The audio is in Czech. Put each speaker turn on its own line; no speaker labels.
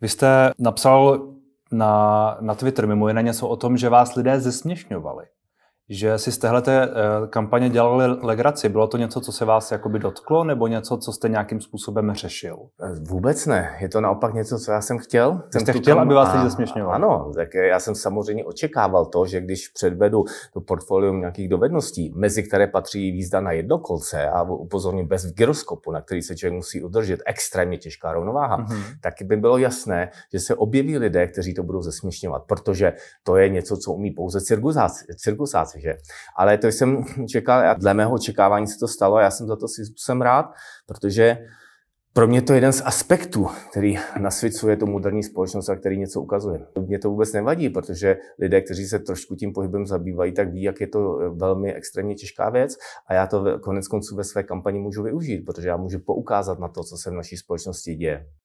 Vy jste napsal na, na Twitter mimo jiné něco o tom, že vás lidé zesměšňovali že si z téhleté eh, kampaně dělali legraci. Bylo to něco, co se vás jakoby dotklo, nebo něco, co jste nějakým způsobem řešil? Eh, vůbec ne. Je to naopak něco, co já jsem chtěl. Jste chtěl, aby vás lidi zesměšňovali.
Ano, tak eh, já jsem samozřejmě očekával to, že když předvedu to portfolium nějakých dovedností, mezi které patří výzda na jednokolce a upozorním bez gyroskopu, na který se člověk musí udržet, extrémně těžká rovnováha, mm-hmm. tak by bylo jasné, že se objeví lidé, kteří to budou zesměšňovat, protože to je něco, co umí pouze cirkusáci. cirkusáci práci, že? Ale to jsem čekal, a dle mého očekávání se to stalo a já jsem za to jsem rád, protože pro mě to je jeden z aspektů, který nasvěcuje tu moderní společnost a který něco ukazuje. Mně to vůbec nevadí, protože lidé, kteří se trošku tím pohybem zabývají, tak ví, jak je to eh, velmi extrémně těžká věc a já to konec konců ve své kampani můžu využít, protože já můžu poukázat na to, co se v naší společnosti děje.